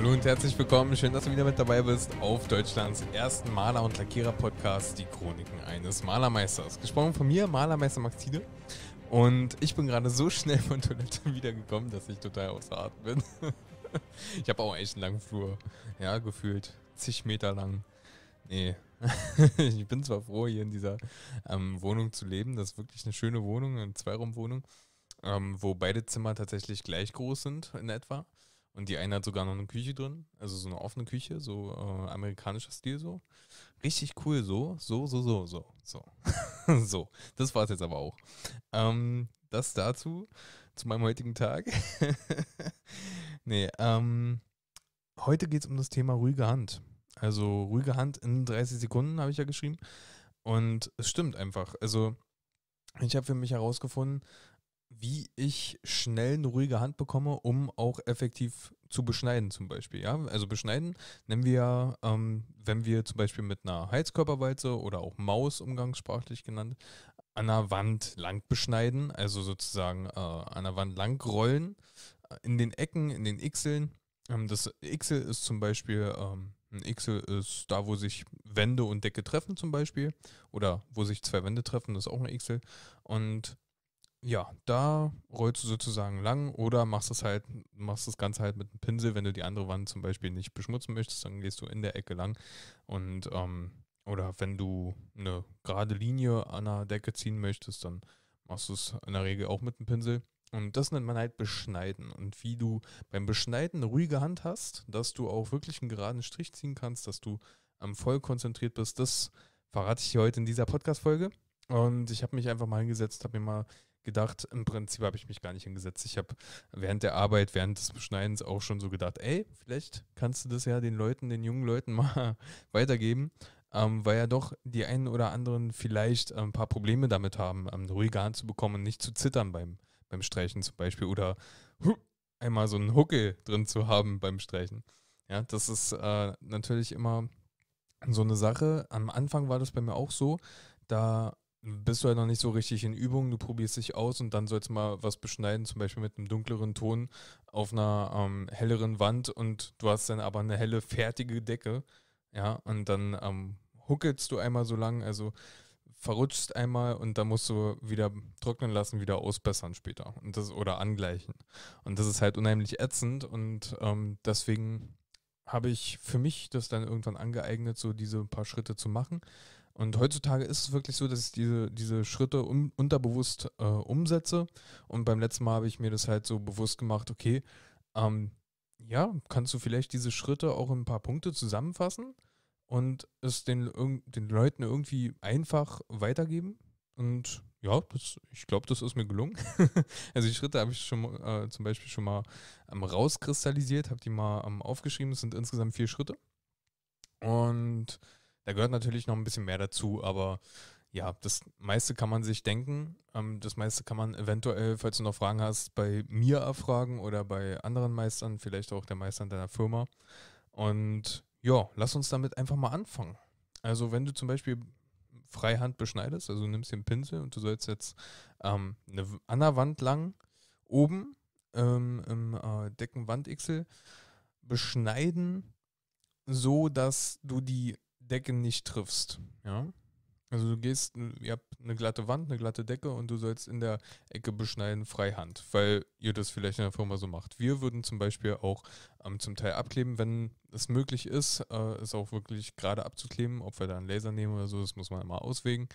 Hallo und herzlich willkommen. Schön, dass du wieder mit dabei bist auf Deutschlands ersten Maler- und Lackierer-Podcast, die Chroniken eines Malermeisters. Gesprochen von mir, Malermeister Maxide. Und ich bin gerade so schnell von Toilette wiedergekommen, dass ich total außer Atem bin. Ich habe auch echt einen langen Flur. Ja, gefühlt zig Meter lang. Nee. ich bin zwar froh, hier in dieser ähm, Wohnung zu leben. Das ist wirklich eine schöne Wohnung, eine Zweiraumwohnung, ähm, wo beide Zimmer tatsächlich gleich groß sind in etwa. Und die eine hat sogar noch eine Küche drin, also so eine offene Küche, so äh, amerikanischer Stil so. Richtig cool so, so, so, so, so, so. so, das war es jetzt aber auch. Ähm, das dazu, zu meinem heutigen Tag. nee, ähm, heute geht es um das Thema ruhige Hand. Also ruhige Hand in 30 Sekunden habe ich ja geschrieben. Und es stimmt einfach. Also ich habe für mich herausgefunden, wie ich schnell eine ruhige Hand bekomme, um auch effektiv zu beschneiden zum Beispiel. Ja? Also beschneiden nennen wir, ähm, wenn wir zum Beispiel mit einer Heizkörperwalze oder auch Maus umgangssprachlich genannt, an der Wand lang beschneiden, also sozusagen äh, an der Wand lang rollen, äh, in den Ecken, in den Ixeln. Ähm, das Ixel ist zum Beispiel, ähm, ein Ixel ist da, wo sich Wände und Decke treffen zum Beispiel, oder wo sich zwei Wände treffen, das ist auch ein Ixel. Und ja, da rollst du sozusagen lang oder machst es halt, machst das Ganze halt mit einem Pinsel, wenn du die andere Wand zum Beispiel nicht beschmutzen möchtest, dann gehst du in der Ecke lang und ähm, oder wenn du eine gerade Linie an der Decke ziehen möchtest, dann machst du es in der Regel auch mit einem Pinsel. Und das nennt man halt Beschneiden. Und wie du beim Beschneiden eine ruhige Hand hast, dass du auch wirklich einen geraden Strich ziehen kannst, dass du am voll konzentriert bist, das verrate ich dir heute in dieser Podcast-Folge. Und ich habe mich einfach mal hingesetzt, habe mir mal gedacht. Im Prinzip habe ich mich gar nicht hingesetzt. Ich habe während der Arbeit, während des Beschneidens auch schon so gedacht, ey, vielleicht kannst du das ja den Leuten, den jungen Leuten mal weitergeben, ähm, weil ja doch die einen oder anderen vielleicht ein paar Probleme damit haben, ähm, ruhig zu bekommen und nicht zu zittern beim, beim Streichen zum Beispiel oder huh, einmal so einen Huckel drin zu haben beim Streichen. Ja, das ist äh, natürlich immer so eine Sache. Am Anfang war das bei mir auch so, da bist du halt noch nicht so richtig in Übung, du probierst dich aus und dann sollst du mal was beschneiden, zum Beispiel mit einem dunkleren Ton auf einer ähm, helleren Wand und du hast dann aber eine helle, fertige Decke. Ja, und dann ähm, huckelst du einmal so lang, also verrutschst einmal und dann musst du wieder trocknen lassen, wieder ausbessern später und das oder angleichen. Und das ist halt unheimlich ätzend und ähm, deswegen habe ich für mich das dann irgendwann angeeignet, so diese paar Schritte zu machen. Und heutzutage ist es wirklich so, dass ich diese, diese Schritte un unterbewusst äh, umsetze. Und beim letzten Mal habe ich mir das halt so bewusst gemacht, okay, ähm, ja, kannst du vielleicht diese Schritte auch in ein paar Punkte zusammenfassen und es den, den Leuten irgendwie einfach weitergeben? Und ja, das, ich glaube, das ist mir gelungen. also die Schritte habe ich schon äh, zum Beispiel schon mal ähm, rauskristallisiert, habe die mal ähm, aufgeschrieben. Es sind insgesamt vier Schritte. Und da gehört natürlich noch ein bisschen mehr dazu, aber ja, das meiste kann man sich denken. Ähm, das meiste kann man eventuell, falls du noch Fragen hast, bei mir erfragen oder bei anderen Meistern, vielleicht auch der Meistern deiner Firma. Und ja, lass uns damit einfach mal anfangen. Also, wenn du zum Beispiel Freihand beschneidest, also du nimmst den Pinsel und du sollst jetzt ähm, eine, an der Wand lang oben ähm, im äh, Deckenwandixel beschneiden, so dass du die Decke nicht triffst. Ja? Also du gehst, ihr habt eine glatte Wand, eine glatte Decke und du sollst in der Ecke beschneiden, freihand, weil ihr das vielleicht in der Firma so macht. Wir würden zum Beispiel auch ähm, zum Teil abkleben, wenn es möglich ist, äh, es auch wirklich gerade abzukleben, ob wir da einen Laser nehmen oder so, das muss man immer auswägen.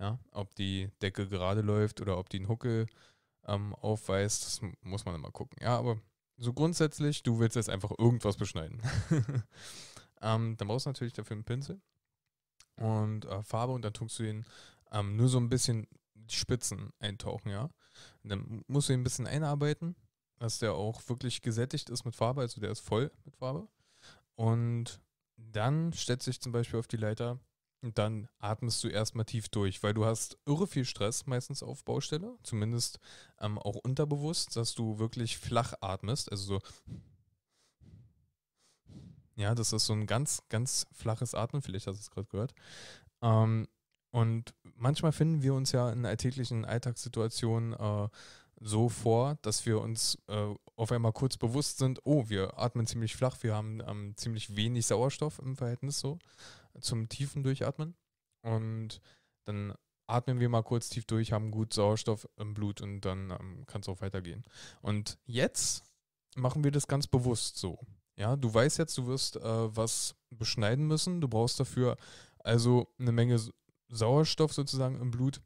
Ja? Ob die Decke gerade läuft oder ob die einen Huckel ähm, aufweist, das muss man immer gucken. Ja, aber so grundsätzlich, du willst jetzt einfach irgendwas beschneiden. Ähm, dann brauchst du natürlich dafür einen Pinsel und äh, Farbe und dann tust du ihn ähm, nur so ein bisschen die Spitzen eintauchen, ja. Und dann musst du ihn ein bisschen einarbeiten, dass der auch wirklich gesättigt ist mit Farbe, also der ist voll mit Farbe. Und dann stellst du dich zum Beispiel auf die Leiter und dann atmest du erstmal tief durch, weil du hast irre viel Stress meistens auf Baustelle, zumindest ähm, auch unterbewusst, dass du wirklich flach atmest, also so ja, das ist so ein ganz, ganz flaches Atmen, vielleicht hast du es gerade gehört. Ähm, und manchmal finden wir uns ja in alltäglichen Alltagssituationen äh, so vor, dass wir uns äh, auf einmal kurz bewusst sind, oh, wir atmen ziemlich flach, wir haben ähm, ziemlich wenig Sauerstoff im Verhältnis so zum tiefen Durchatmen. Und dann atmen wir mal kurz tief durch, haben gut Sauerstoff im Blut und dann ähm, kann es auch weitergehen. Und jetzt machen wir das ganz bewusst so. Ja, du weißt jetzt, du wirst äh, was beschneiden müssen. Du brauchst dafür also eine Menge Sauerstoff sozusagen im Blut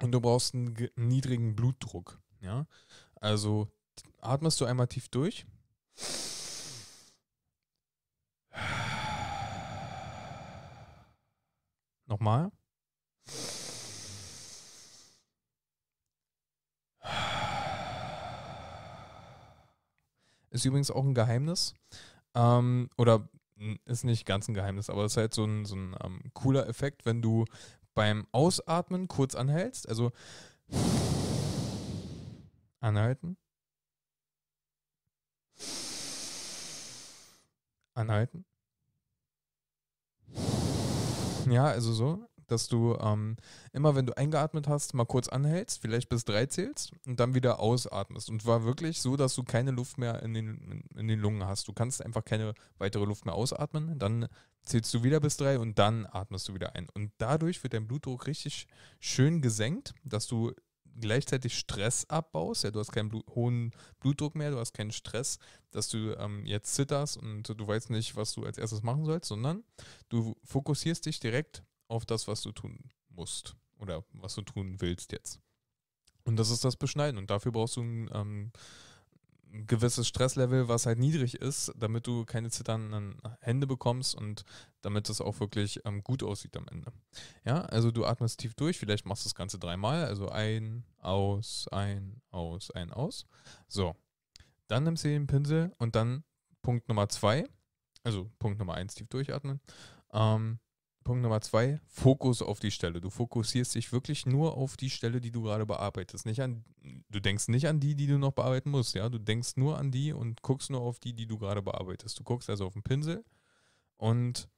und du brauchst einen niedrigen Blutdruck. Ja, also atmest du einmal tief durch. Nochmal. Ist übrigens auch ein Geheimnis. Ähm, oder ist nicht ganz ein Geheimnis, aber es ist halt so ein, so ein ähm, cooler Effekt, wenn du beim Ausatmen kurz anhältst. Also anhalten. Anhalten. Ja, also so dass du ähm, immer, wenn du eingeatmet hast, mal kurz anhältst, vielleicht bis drei zählst und dann wieder ausatmest. Und war wirklich so, dass du keine Luft mehr in den, in den Lungen hast. Du kannst einfach keine weitere Luft mehr ausatmen. Dann zählst du wieder bis drei und dann atmest du wieder ein. Und dadurch wird dein Blutdruck richtig schön gesenkt, dass du gleichzeitig Stress abbaust. Ja, du hast keinen Blut, hohen Blutdruck mehr, du hast keinen Stress, dass du ähm, jetzt zitterst und du weißt nicht, was du als erstes machen sollst, sondern du fokussierst dich direkt auf das, was du tun musst oder was du tun willst jetzt. Und das ist das Beschneiden. Und dafür brauchst du ein, ähm, ein gewisses Stresslevel, was halt niedrig ist, damit du keine zitternden Hände bekommst und damit es auch wirklich ähm, gut aussieht am Ende. Ja, also du atmest tief durch, vielleicht machst du das Ganze dreimal, also ein, aus, ein, aus, ein, aus. So, dann nimmst du den Pinsel und dann Punkt Nummer zwei, also Punkt Nummer eins tief durchatmen. Ähm, Punkt Nummer zwei, Fokus auf die Stelle. Du fokussierst dich wirklich nur auf die Stelle, die du gerade bearbeitest. Nicht an, du denkst nicht an die, die du noch bearbeiten musst. Ja? Du denkst nur an die und guckst nur auf die, die du gerade bearbeitest. Du guckst also auf den Pinsel und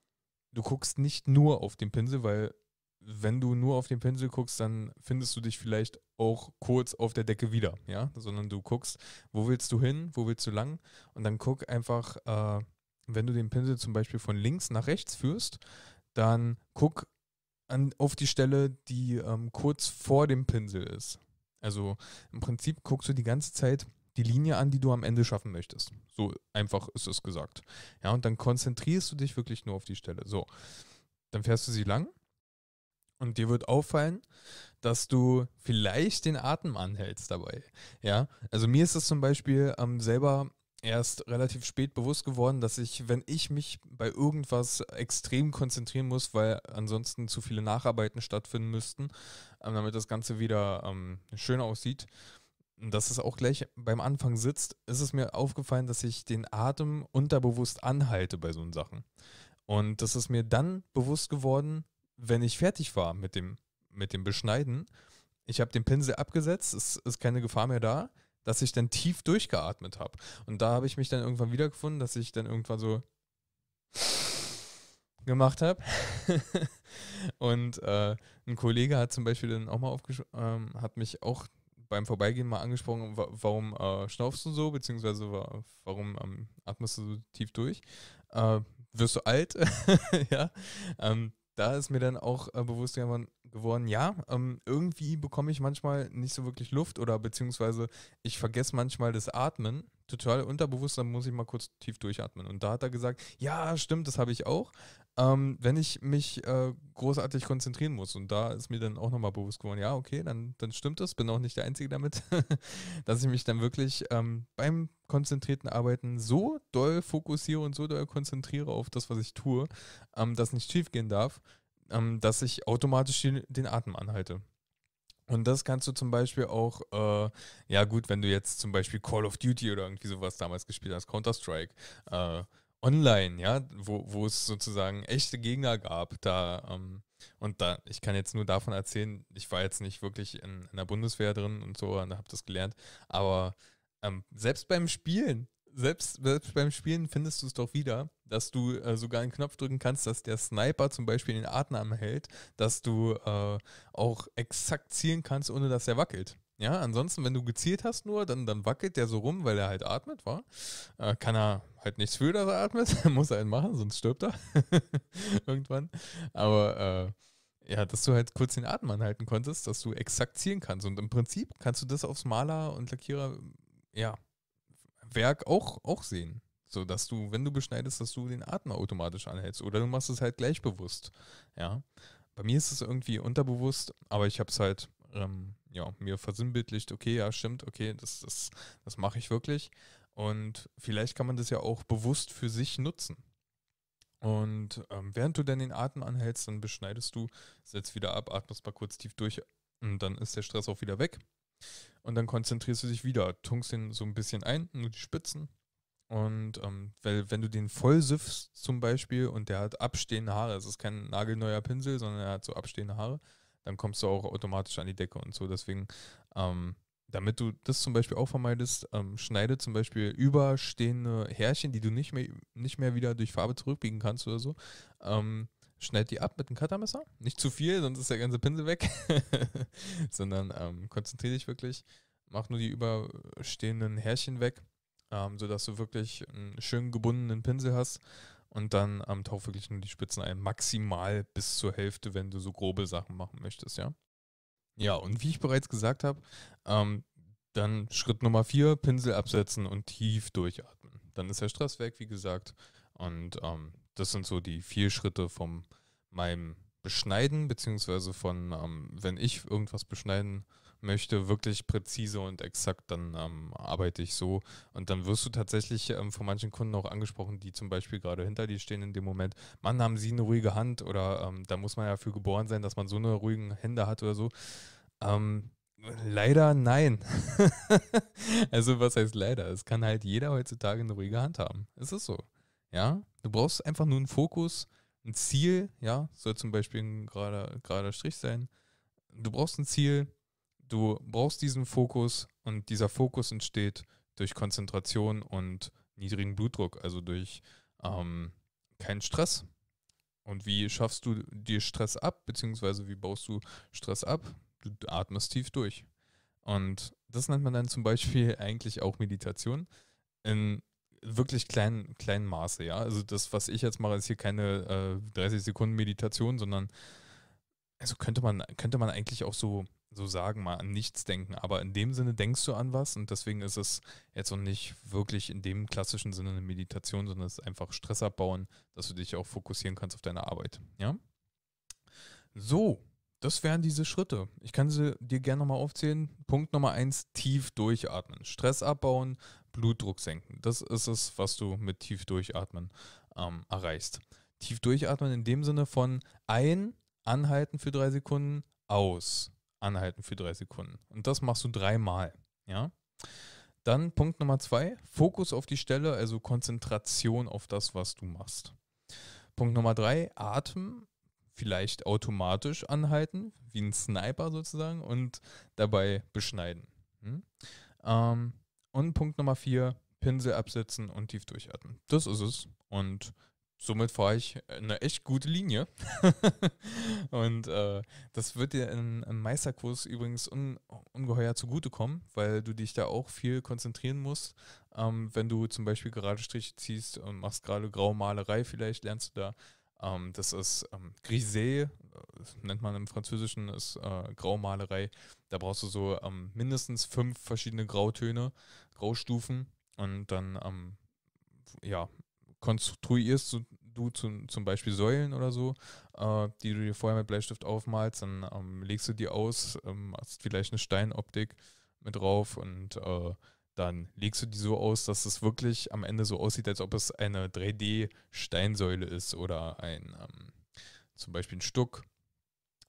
du guckst nicht nur auf den Pinsel, weil wenn du nur auf den Pinsel guckst, dann findest du dich vielleicht auch kurz auf der Decke wieder, ja, sondern du guckst, wo willst du hin, wo willst du lang und dann guck einfach, äh, wenn du den Pinsel zum Beispiel von links nach rechts führst, dann guck an, auf die Stelle, die ähm, kurz vor dem Pinsel ist. Also im Prinzip guckst du die ganze Zeit die Linie an, die du am Ende schaffen möchtest. So einfach ist es gesagt. Ja, und dann konzentrierst du dich wirklich nur auf die Stelle. So, dann fährst du sie lang und dir wird auffallen, dass du vielleicht den Atem anhältst dabei. Ja, also mir ist das zum Beispiel ähm, selber erst relativ spät bewusst geworden, dass ich, wenn ich mich bei irgendwas extrem konzentrieren muss, weil ansonsten zu viele Nacharbeiten stattfinden müssten, ähm, damit das Ganze wieder ähm, schön aussieht, dass es auch gleich beim Anfang sitzt, ist es mir aufgefallen, dass ich den Atem unterbewusst anhalte bei so Sachen. Und das ist mir dann bewusst geworden, wenn ich fertig war mit dem, mit dem Beschneiden. Ich habe den Pinsel abgesetzt, es ist keine Gefahr mehr da dass ich dann tief durchgeatmet habe. Und da habe ich mich dann irgendwann wiedergefunden, dass ich dann irgendwann so gemacht habe. und äh, ein Kollege hat zum Beispiel dann auch mal ähm, hat mich auch beim Vorbeigehen mal angesprochen, wa warum äh, schnaufst du so, beziehungsweise wa warum ähm, atmest du so tief durch? Äh, wirst du alt? ja. Ähm, da ist mir dann auch äh, bewusst geworden, ja, ähm, irgendwie bekomme ich manchmal nicht so wirklich Luft oder beziehungsweise ich vergesse manchmal das Atmen total unterbewusst, dann muss ich mal kurz tief durchatmen. Und da hat er gesagt, ja, stimmt, das habe ich auch, ähm, wenn ich mich äh, großartig konzentrieren muss. Und da ist mir dann auch nochmal bewusst geworden, ja, okay, dann, dann stimmt das, bin auch nicht der Einzige damit, dass ich mich dann wirklich ähm, beim konzentrierten Arbeiten so doll fokussiere und so doll konzentriere auf das, was ich tue, ähm, dass nicht schief gehen darf, ähm, dass ich automatisch den Atem anhalte. Und das kannst du zum Beispiel auch, äh, ja gut, wenn du jetzt zum Beispiel Call of Duty oder irgendwie sowas damals gespielt hast, Counter-Strike, äh, online, ja, wo, es sozusagen echte Gegner gab, da, ähm, und da, ich kann jetzt nur davon erzählen, ich war jetzt nicht wirklich in, in der Bundeswehr drin und so und habe das gelernt, aber ähm, selbst beim Spielen selbst, selbst beim Spielen findest du es doch wieder, dass du äh, sogar einen Knopf drücken kannst, dass der Sniper zum Beispiel den Atem hält, dass du äh, auch exakt zielen kannst, ohne dass er wackelt. Ja, ansonsten, wenn du gezielt hast nur, dann, dann wackelt der so rum, weil er halt atmet, war. Äh, kann er halt nichts für, dass er atmet, muss er halt machen, sonst stirbt er irgendwann. Aber äh, ja, dass du halt kurz den Atem anhalten konntest, dass du exakt zielen kannst. Und im Prinzip kannst du das aufs Maler und Lackierer ja, Werk auch, auch sehen. So, dass du, wenn du beschneidest, dass du den Atem automatisch anhältst. Oder du machst es halt gleich bewusst. Ja. Bei mir ist es irgendwie unterbewusst, aber ich habe es halt ähm, ja, mir versinnbildlicht, okay, ja, stimmt, okay, das, das, das mache ich wirklich. Und vielleicht kann man das ja auch bewusst für sich nutzen. Und ähm, während du dann den Atem anhältst, dann beschneidest du, setzt wieder ab, atmest mal kurz tief durch und dann ist der Stress auch wieder weg. Und dann konzentrierst du dich wieder, tunkst den so ein bisschen ein, nur die Spitzen. Und ähm, weil, wenn du den voll süffst zum Beispiel und der hat abstehende Haare, es ist kein nagelneuer Pinsel, sondern er hat so abstehende Haare, dann kommst du auch automatisch an die Decke und so. Deswegen, ähm, damit du das zum Beispiel auch vermeidest, ähm, schneide zum Beispiel überstehende Härchen, die du nicht mehr, nicht mehr wieder durch Farbe zurückbiegen kannst oder so, ähm, schneid die ab mit dem Cuttermesser. Nicht zu viel, sonst ist der ganze Pinsel weg. Sondern ähm, konzentriere dich wirklich, mach nur die überstehenden Härchen weg, ähm, sodass du wirklich einen schön gebundenen Pinsel hast. Und dann ähm, tauch wirklich nur die Spitzen ein, maximal bis zur Hälfte, wenn du so grobe Sachen machen möchtest, ja. Ja, und wie ich bereits gesagt habe, ähm, dann Schritt Nummer vier, Pinsel absetzen und tief durchatmen. Dann ist der Stress weg, wie gesagt. Und ähm, das sind so die vier Schritte von meinem Beschneiden, beziehungsweise von, ähm, wenn ich irgendwas beschneiden möchte, wirklich präzise und exakt, dann ähm, arbeite ich so. Und dann wirst du tatsächlich ähm, von manchen Kunden auch angesprochen, die zum Beispiel gerade hinter dir stehen in dem Moment, Mann, haben sie eine ruhige Hand oder ähm, da muss man ja für geboren sein, dass man so eine ruhige Hände hat oder so. Ähm, leider nein. also was heißt leider? Es kann halt jeder heutzutage eine ruhige Hand haben. Es ist so. Ja, du brauchst einfach nur einen Fokus, ein Ziel, ja, soll zum Beispiel ein gerader, gerader Strich sein. Du brauchst ein Ziel, du brauchst diesen Fokus und dieser Fokus entsteht durch Konzentration und niedrigen Blutdruck, also durch ähm, keinen Stress. Und wie schaffst du dir Stress ab, beziehungsweise wie baust du Stress ab? Du atmest tief durch. Und das nennt man dann zum Beispiel eigentlich auch Meditation. In wirklich kleinen, kleinen Maße, ja. Also das, was ich jetzt mache, ist hier keine äh, 30 Sekunden Meditation, sondern also könnte man, könnte man eigentlich auch so, so sagen, mal an nichts denken. Aber in dem Sinne denkst du an was und deswegen ist es jetzt auch nicht wirklich in dem klassischen Sinne eine Meditation, sondern es ist einfach Stress abbauen, dass du dich auch fokussieren kannst auf deine Arbeit, ja. So, das wären diese Schritte. Ich kann sie dir gerne nochmal aufzählen. Punkt Nummer eins, tief durchatmen. Stress abbauen, Blutdruck senken. Das ist es, was du mit tief durchatmen ähm, erreichst. Tief durchatmen in dem Sinne von ein, anhalten für drei Sekunden, aus, anhalten für drei Sekunden. Und das machst du dreimal. Ja? Dann Punkt Nummer zwei, Fokus auf die Stelle, also Konzentration auf das, was du machst. Punkt Nummer drei, Atem vielleicht automatisch anhalten, wie ein Sniper sozusagen, und dabei beschneiden. Hm? Ähm, und Punkt Nummer vier, Pinsel absetzen und tief durchatmen. Das ist es. Und somit fahre ich eine echt gute Linie. und äh, das wird dir in, im Meisterkurs übrigens un, ungeheuer zugutekommen, weil du dich da auch viel konzentrieren musst. Ähm, wenn du zum Beispiel gerade Striche ziehst und machst gerade Graumalerei, vielleicht lernst du da ähm, das ist ähm, Grisé, das äh, nennt man im Französischen, ist äh, Graumalerei. Da brauchst du so ähm, mindestens fünf verschiedene Grautöne, Graustufen und dann ähm, ja, konstruierst du, du zum, zum Beispiel Säulen oder so, äh, die du dir vorher mit Bleistift aufmalst, dann ähm, legst du die aus, ähm, hast vielleicht eine Steinoptik mit drauf und äh, dann legst du die so aus, dass es wirklich am Ende so aussieht, als ob es eine 3D-Steinsäule ist oder ein ähm, zum Beispiel ein Stuck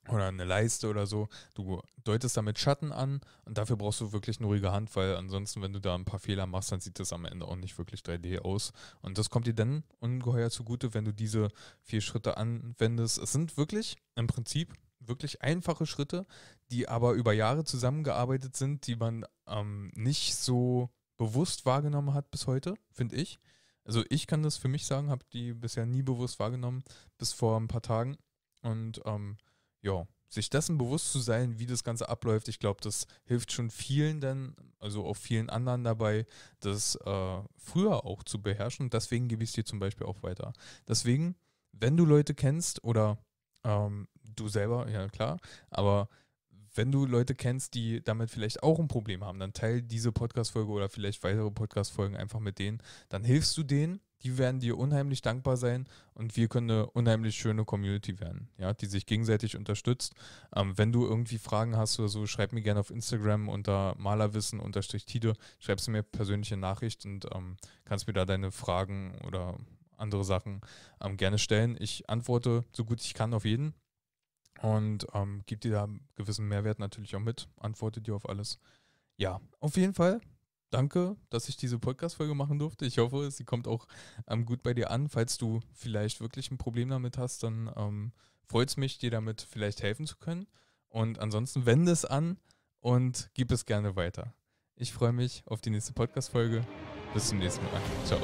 oder eine Leiste oder so. Du deutest damit Schatten an und dafür brauchst du wirklich eine ruhige Hand, weil ansonsten, wenn du da ein paar Fehler machst, dann sieht das am Ende auch nicht wirklich 3D aus. Und das kommt dir dann ungeheuer zugute, wenn du diese vier Schritte anwendest. Es sind wirklich im Prinzip wirklich einfache Schritte, die aber über Jahre zusammengearbeitet sind, die man ähm, nicht so bewusst wahrgenommen hat bis heute, finde ich. Also ich kann das für mich sagen, habe die bisher nie bewusst wahrgenommen, bis vor ein paar Tagen. Und ähm, ja, sich dessen bewusst zu sein, wie das Ganze abläuft, ich glaube, das hilft schon vielen dann, also auch vielen anderen dabei, das äh, früher auch zu beherrschen. Deswegen gebe ich es dir zum Beispiel auch weiter. Deswegen, wenn du Leute kennst oder ähm, du selber, ja klar, aber wenn du Leute kennst, die damit vielleicht auch ein Problem haben, dann teil diese Podcast-Folge oder vielleicht weitere Podcast-Folgen einfach mit denen. Dann hilfst du denen, die werden dir unheimlich dankbar sein und wir können eine unheimlich schöne Community werden, ja, die sich gegenseitig unterstützt. Ähm, wenn du irgendwie Fragen hast oder so, schreib mir gerne auf Instagram unter malerwissen-tide, schreibst du mir persönliche Nachricht und ähm, kannst mir da deine Fragen oder andere Sachen ähm, gerne stellen. Ich antworte so gut ich kann auf jeden und ähm, gebe dir da einen gewissen Mehrwert natürlich auch mit, antworte dir auf alles. Ja, auf jeden Fall. Danke, dass ich diese Podcast-Folge machen durfte. Ich hoffe, sie kommt auch ähm, gut bei dir an. Falls du vielleicht wirklich ein Problem damit hast, dann ähm, freut es mich, dir damit vielleicht helfen zu können. Und ansonsten wende es an und gib es gerne weiter. Ich freue mich auf die nächste Podcast-Folge. Bis zum nächsten Mal. Ciao.